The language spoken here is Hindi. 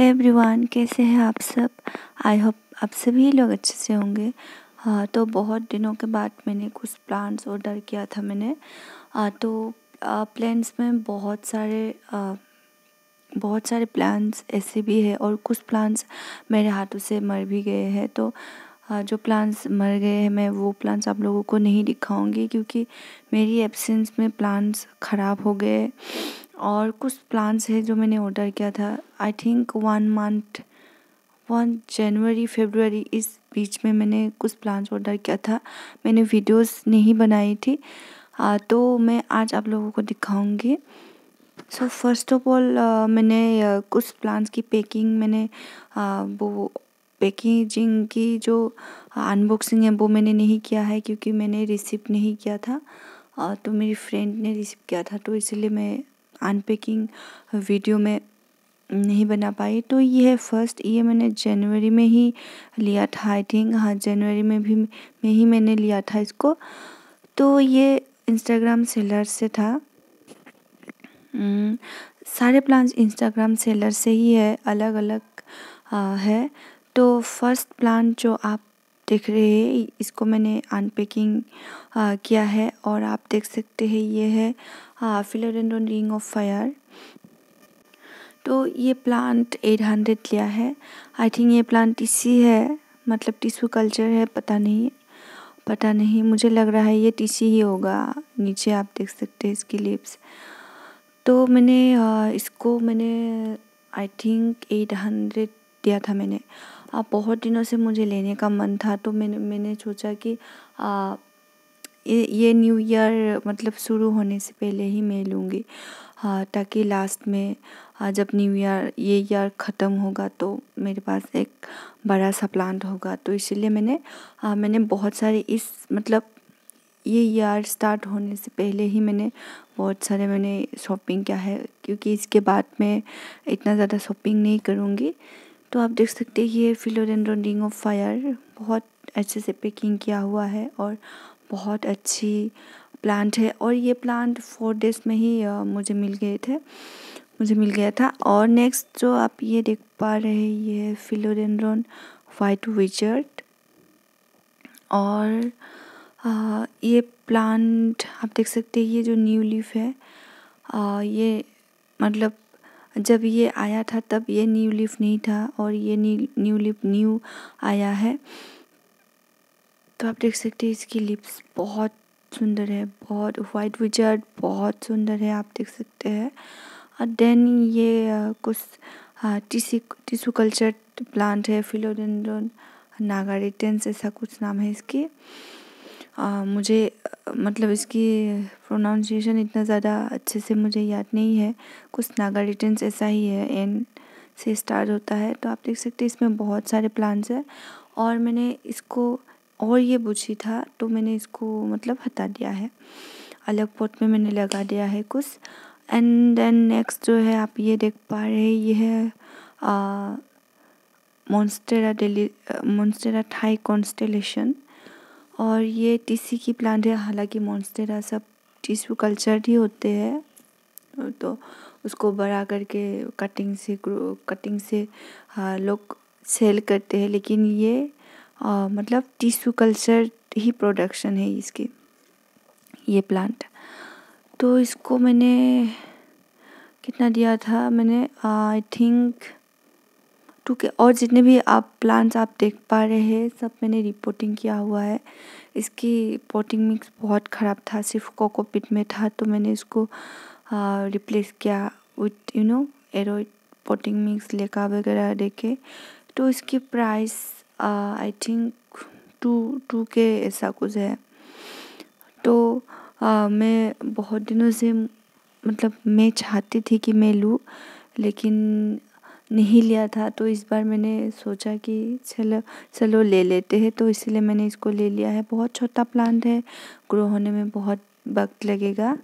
एवरीवन कैसे हैं आप सब आई होप आप सभी लोग अच्छे से होंगे हाँ तो बहुत दिनों के बाद मैंने कुछ प्लान्स ऑर्डर किया था मैंने तो प्लान्स में बहुत सारे आ, बहुत सारे प्लान्स ऐसे भी है और कुछ प्लान्स मेरे हाथों से मर भी गए हैं तो आ, जो प्लान्स मर गए हैं मैं वो प्लान्स आप लोगों को नहीं दिखाऊंगी क्योंकि मेरी एब्सेंस में प्लान्स ख़राब हो गए और कुछ प्लान्स है जो मैंने ऑर्डर किया था I think one month one January February इस बीच में मैंने कुछ प्लान्स ऑर्डर किया था मैंने वीडियोस नहीं बनाई थी आ, तो मैं आज आप लोगों को दिखाऊंगी सो फर्स्ट ऑफ ऑल मैंने uh, कुछ प्लान्स की पैकिंग मैंने uh, वो पैकेजिंग की जो अनबॉक्सिंग है वो मैंने नहीं किया है क्योंकि मैंने रिसीव नहीं किया था तो मेरी फ्रेंड ने रिसीव किया था तो इसलिए मैं अनपैकिंग वीडियो में नहीं बना पाई तो ये है फर्स्ट ये मैंने जनवरी में ही लिया था आई थिंक हाँ जनवरी में भी में ही मैंने लिया था इसको तो ये इंस्टाग्राम सेलर से था हम्म, सारे प्लांट्स इंस्टाग्राम सेलर से ही है अलग अलग आ, है तो फर्स्ट प्लान जो आप देख रहे हैं इसको मैंने अनपैकिंग किया है और आप देख सकते हैं ये है filler and ring of fire तो ये प्लांट 800 लिया है आई थिंक ये प्लांट टीसी है मतलब टिश्यू कल्चर है पता नहीं पता नहीं मुझे लग रहा है ये टीसी ही होगा नीचे आप देख सकते हैं इसकी लिप्स तो मैंने इसको मैंने आई थिंक एट हंड्रेड दिया था मैंने आप बहुत दिनों से मुझे लेने का मन था तो मैंने मैंने सोचा कि आ, ये ये न्यू ईयर मतलब शुरू होने से पहले ही मैं लूँगी हाँ ताकि लास्ट में जब न्यू ईयर ये ईयर ख़त्म होगा तो मेरे पास एक बड़ा सा प्लान होगा तो इसीलिए मैंने आ, मैंने बहुत सारे इस मतलब ये ईयर स्टार्ट होने से पहले ही मैंने बहुत सारे मैंने शॉपिंग किया है क्योंकि इसके बाद मैं इतना ज़्यादा शॉपिंग नहीं करूँगी तो आप देख सकते हैं ये फिलोडेंड्रॉन रिंग ऑफ फायर बहुत अच्छे से पैकिंग किया हुआ है और बहुत अच्छी प्लांट है और ये प्लांट फोर डेज में ही मुझे मिल गए थे मुझे मिल गया था और नेक्स्ट जो आप ये देख पा रहे हैं ये फिलोडेंड्रॉन वाइट विजर्ट और आ, ये प्लांट आप देख सकते हैं ये जो न्यू लीफ है आ, ये मतलब जब ये आया था तब ये न्यू लिफ नहीं था और ये न्यू लिफ न्यू आया है तो आप देख सकते हैं इसकी लिप्स बहुत सुंदर है बहुत वाइट विजर्ड बहुत सुंदर है आप देख सकते हैं और देन ये कुछ टीसी टिशू कल्चर प्लांट है फिलोडेंड्रॉन नागारिटेंस ऐसा कुछ नाम है इसकी मुझे मतलब इसकी प्रोनाउंसिएशन इतना ज़्यादा अच्छे से मुझे याद नहीं है कुछ नागा रिटर्नस ऐसा ही है एन से स्टार्ट होता है तो आप देख सकते हैं इसमें बहुत सारे प्लान्स हैं और मैंने इसको और ये बुझी था तो मैंने इसको मतलब हटा दिया है अलग पोट में मैंने लगा दिया है कुछ एंड देन नेक्स्ट जो है आप ये देख पा रहे हैं ये है मॉन्स्टेरा डेली मॉन्स्टेरा थाई कॉन्स्टेलेशन और ये टीसी की प्लांट है हालांकि मॉन्स्टेरा सब टिश्यू कल्चर ही होते हैं तो उसको बड़ा करके कटिंग से कटिंग से लोग सेल करते हैं लेकिन ये आ, मतलब टिश्यू कल्चर ही प्रोडक्शन है इसकी ये प्लांट तो इसको मैंने कितना दिया था मैंने आई थिंक टू के और जितने भी आप प्लांट्स आप देख पा रहे हैं सब मैंने रिपोर्टिंग किया हुआ है इसकी पोटिंग मिक्स बहुत ख़राब था सिर्फ कोकोपिट में था तो मैंने इसको रिप्लेस किया with you know aroid potting mix leca वगैरह देके तो इसकी price I think two two के ऐसा कुछ है तो आ, मैं बहुत दिनों से मतलब मैं चाहती थी कि मैं लूँ लेकिन नहीं लिया था तो इस बार मैंने सोचा कि चलो चलो ले लेते हैं तो इसलिए मैंने इसको ले लिया है बहुत छोटा प्लांट है ग्रो होने में बहुत वक्त लगेगा